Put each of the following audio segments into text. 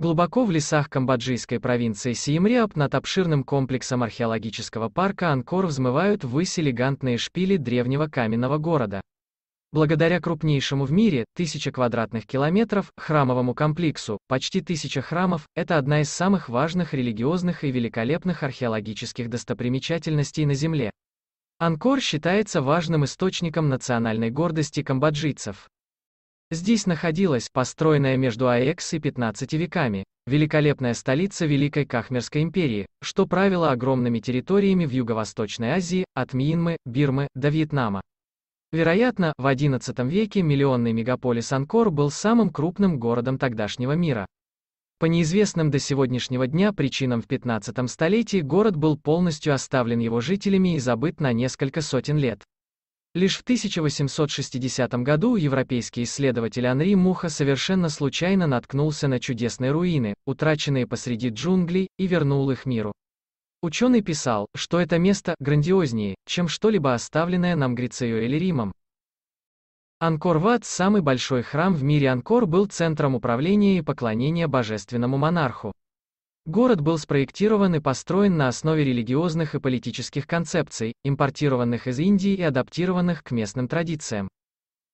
Глубоко в лесах камбоджийской провинции Сиемреап над обширным комплексом археологического парка Анкор взмывают ввысь элегантные шпили древнего каменного города. Благодаря крупнейшему в мире, тысяча квадратных километров, храмовому комплексу, почти тысяча храмов, это одна из самых важных религиозных и великолепных археологических достопримечательностей на Земле. Анкор считается важным источником национальной гордости камбоджийцев. Здесь находилась, построенная между АЭКС и 15 веками, великолепная столица Великой Кахмерской империи, что правила огромными территориями в Юго-Восточной Азии, от Мьинмы, Бирмы, до Вьетнама. Вероятно, в XI веке миллионный мегаполис Анкор был самым крупным городом тогдашнего мира. По неизвестным до сегодняшнего дня причинам в 15 столетии город был полностью оставлен его жителями и забыт на несколько сотен лет. Лишь в 1860 году европейский исследователь Анри Муха совершенно случайно наткнулся на чудесные руины, утраченные посреди джунглей, и вернул их миру. Ученый писал, что это место грандиознее, чем что-либо оставленное нам Грицией или Римом. Анкор-Ват, самый большой храм в мире Анкор, был центром управления и поклонения божественному монарху. Город был спроектирован и построен на основе религиозных и политических концепций, импортированных из Индии и адаптированных к местным традициям.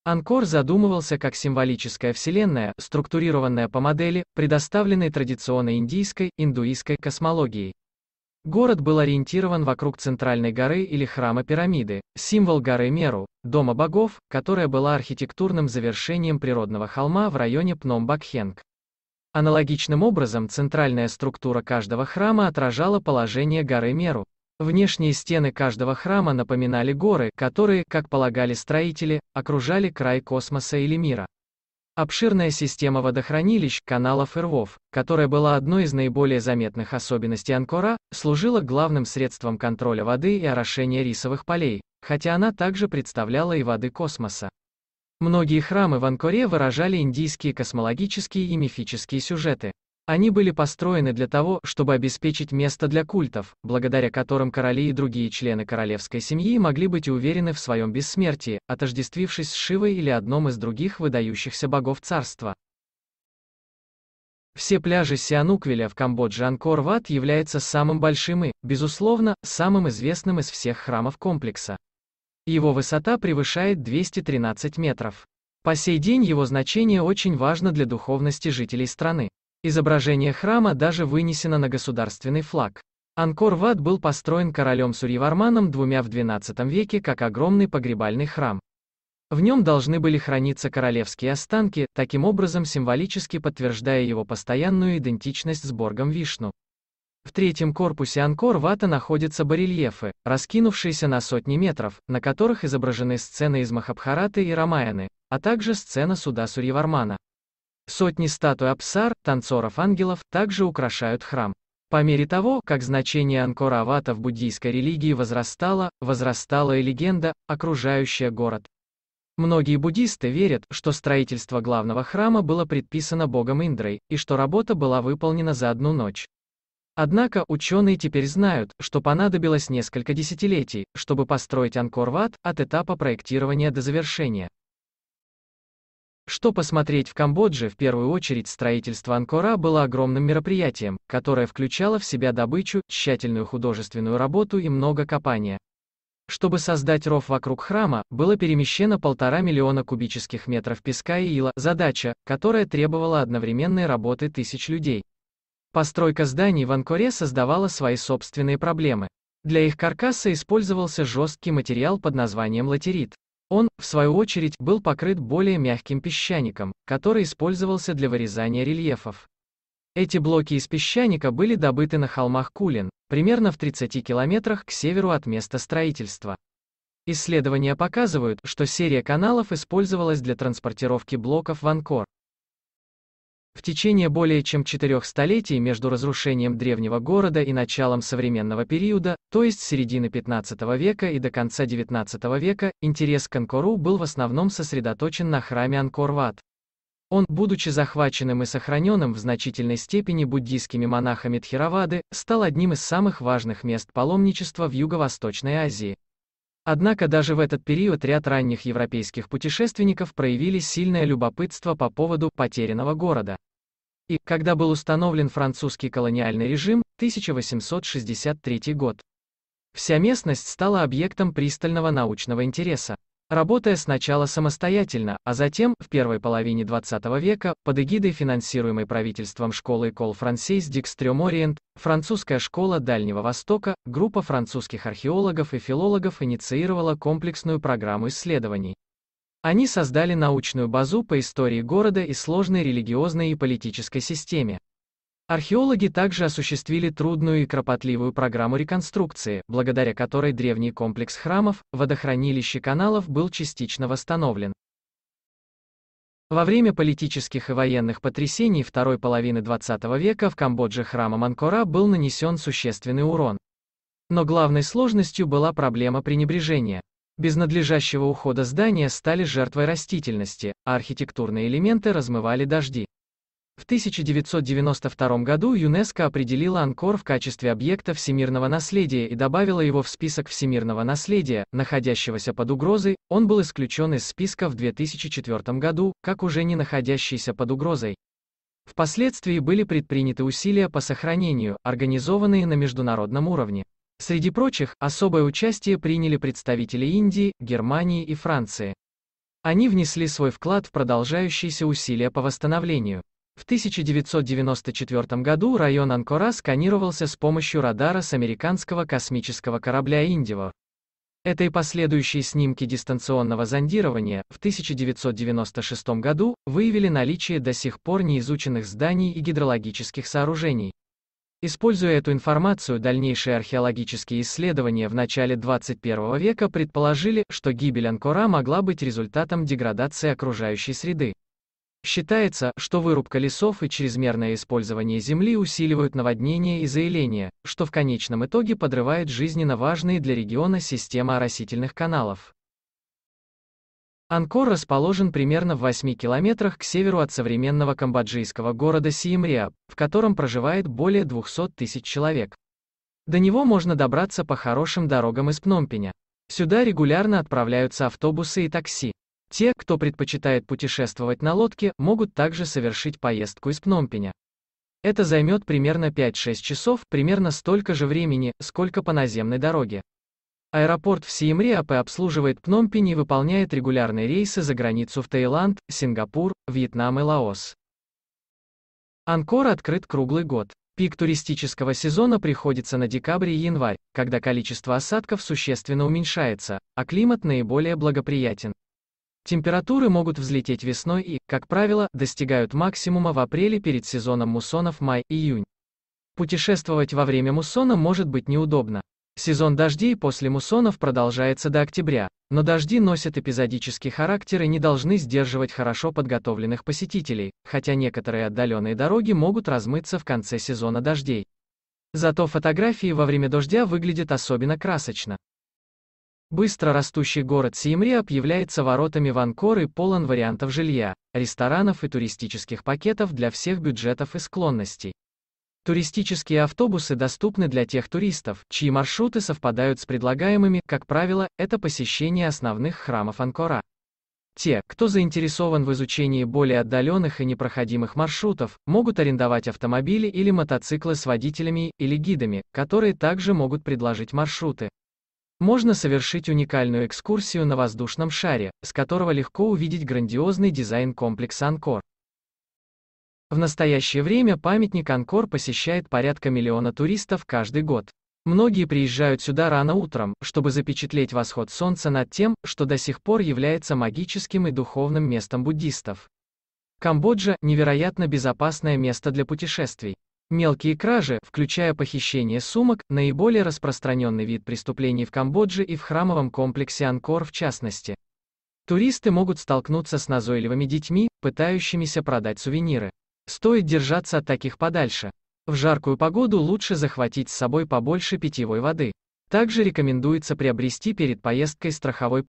Анкор задумывался как символическая вселенная, структурированная по модели, предоставленной традиционной индийской, индуистской космологией. Город был ориентирован вокруг центральной горы или храма пирамиды, символ горы Меру, дома богов, которая была архитектурным завершением природного холма в районе Пном-Бакхенг. Аналогичным образом центральная структура каждого храма отражала положение горы Меру. Внешние стены каждого храма напоминали горы, которые, как полагали строители, окружали край космоса или мира. Обширная система водохранилищ, каналов и рвов, которая была одной из наиболее заметных особенностей Анкора, служила главным средством контроля воды и орошения рисовых полей, хотя она также представляла и воды космоса. Многие храмы в Анкоре выражали индийские космологические и мифические сюжеты. Они были построены для того, чтобы обеспечить место для культов, благодаря которым короли и другие члены королевской семьи могли быть уверены в своем бессмертии, отождествившись с Шивой или одном из других выдающихся богов царства. Все пляжи Сиануквиля в Камбодже Анкор-Ват является самым большим и, безусловно, самым известным из всех храмов комплекса. Его высота превышает 213 метров. По сей день его значение очень важно для духовности жителей страны. Изображение храма даже вынесено на государственный флаг. Анкор-Ват был построен королем Сурьеварманом двумя в XII веке как огромный погребальный храм. В нем должны были храниться королевские останки, таким образом символически подтверждая его постоянную идентичность с Боргом Вишну. В третьем корпусе Анкор-Вата находятся барельефы, раскинувшиеся на сотни метров, на которых изображены сцены из Махабхараты и Рамаяны, а также сцена суда Сурьевармана. Сотни статуй Апсар, танцоров-ангелов, также украшают храм. По мере того, как значение Анкора Авата в буддийской религии возрастало, возрастала и легенда, окружающая город. Многие буддисты верят, что строительство главного храма было предписано богом Индрой, и что работа была выполнена за одну ночь. Однако ученые теперь знают, что понадобилось несколько десятилетий, чтобы построить Анкор-Ват от этапа проектирования до завершения. Что посмотреть в Камбодже, в первую очередь строительство Анкора было огромным мероприятием, которое включало в себя добычу, тщательную художественную работу и много копания. Чтобы создать ров вокруг храма, было перемещено полтора миллиона кубических метров песка и ила, задача, которая требовала одновременной работы тысяч людей. Постройка зданий в Анкоре создавала свои собственные проблемы. Для их каркаса использовался жесткий материал под названием латерит. Он, в свою очередь, был покрыт более мягким песчаником, который использовался для вырезания рельефов. Эти блоки из песчаника были добыты на холмах Кулин, примерно в 30 километрах к северу от места строительства. Исследования показывают, что серия каналов использовалась для транспортировки блоков в Анкор. В течение более чем четырех столетий между разрушением древнего города и началом современного периода, то есть середины 15 века и до конца 19 века, интерес к Анкору был в основном сосредоточен на храме Анкорват. Он, будучи захваченным и сохраненным в значительной степени буддийскими монахами Тхировады, стал одним из самых важных мест паломничества в Юго-Восточной Азии. Однако даже в этот период ряд ранних европейских путешественников проявили сильное любопытство по поводу «потерянного города». И, когда был установлен французский колониальный режим, 1863 год, вся местность стала объектом пристального научного интереса. Работая сначала самостоятельно, а затем, в первой половине 20 века, под эгидой финансируемой правительством школы Кол Франсейс Дикстрем Ориент, французская школа Дальнего Востока, группа французских археологов и филологов инициировала комплексную программу исследований. Они создали научную базу по истории города и сложной религиозной и политической системе. Археологи также осуществили трудную и кропотливую программу реконструкции, благодаря которой древний комплекс храмов, водохранилищ и каналов был частично восстановлен. Во время политических и военных потрясений второй половины XX века в Камбодже храмом Анкора был нанесен существенный урон. Но главной сложностью была проблема пренебрежения. Без надлежащего ухода здания стали жертвой растительности, а архитектурные элементы размывали дожди. В 1992 году ЮНЕСКО определила Анкор в качестве объекта всемирного наследия и добавила его в список всемирного наследия, находящегося под угрозой, он был исключен из списка в 2004 году, как уже не находящийся под угрозой. Впоследствии были предприняты усилия по сохранению, организованные на международном уровне. Среди прочих, особое участие приняли представители Индии, Германии и Франции. Они внесли свой вклад в продолжающиеся усилия по восстановлению. В 1994 году район Анкора сканировался с помощью радара с американского космического корабля «Индиво». Это и последующие снимки дистанционного зондирования в 1996 году выявили наличие до сих пор неизученных зданий и гидрологических сооружений. Используя эту информацию, дальнейшие археологические исследования в начале 21 века предположили, что гибель Анкора могла быть результатом деградации окружающей среды. Считается, что вырубка лесов и чрезмерное использование земли усиливают наводнение и заиление, что в конечном итоге подрывает жизненно важные для региона системы оросительных каналов. Анкор расположен примерно в 8 километрах к северу от современного камбоджийского города Сиемреа, в котором проживает более 200 тысяч человек. До него можно добраться по хорошим дорогам из Пномпеня. Сюда регулярно отправляются автобусы и такси. Те, кто предпочитает путешествовать на лодке, могут также совершить поездку из Пномпеня. Это займет примерно 5-6 часов, примерно столько же времени, сколько по наземной дороге. Аэропорт в Сиемреапе обслуживает Пномпень и выполняет регулярные рейсы за границу в Таиланд, Сингапур, Вьетнам и Лаос. Анкор открыт круглый год. Пик туристического сезона приходится на декабрь и январь, когда количество осадков существенно уменьшается, а климат наиболее благоприятен. Температуры могут взлететь весной и, как правило, достигают максимума в апреле перед сезоном муссонов май-июнь. Путешествовать во время муссона может быть неудобно. Сезон дождей после муссонов продолжается до октября, но дожди носят эпизодический характер и не должны сдерживать хорошо подготовленных посетителей, хотя некоторые отдаленные дороги могут размыться в конце сезона дождей. Зато фотографии во время дождя выглядят особенно красочно. Быстро растущий город Сиемриап является воротами в Анкор и полон вариантов жилья, ресторанов и туристических пакетов для всех бюджетов и склонностей. Туристические автобусы доступны для тех туристов, чьи маршруты совпадают с предлагаемыми, как правило, это посещение основных храмов Анкора. Те, кто заинтересован в изучении более отдаленных и непроходимых маршрутов, могут арендовать автомобили или мотоциклы с водителями или гидами, которые также могут предложить маршруты. Можно совершить уникальную экскурсию на воздушном шаре, с которого легко увидеть грандиозный дизайн комплекса Анкор. В настоящее время памятник Анкор посещает порядка миллиона туристов каждый год. Многие приезжают сюда рано утром, чтобы запечатлеть восход солнца над тем, что до сих пор является магическим и духовным местом буддистов. Камбоджа – невероятно безопасное место для путешествий. Мелкие кражи, включая похищение сумок, наиболее распространенный вид преступлений в Камбодже и в храмовом комплексе Анкор в частности. Туристы могут столкнуться с назойливыми детьми, пытающимися продать сувениры. Стоит держаться от таких подальше. В жаркую погоду лучше захватить с собой побольше питьевой воды. Также рекомендуется приобрести перед поездкой страховой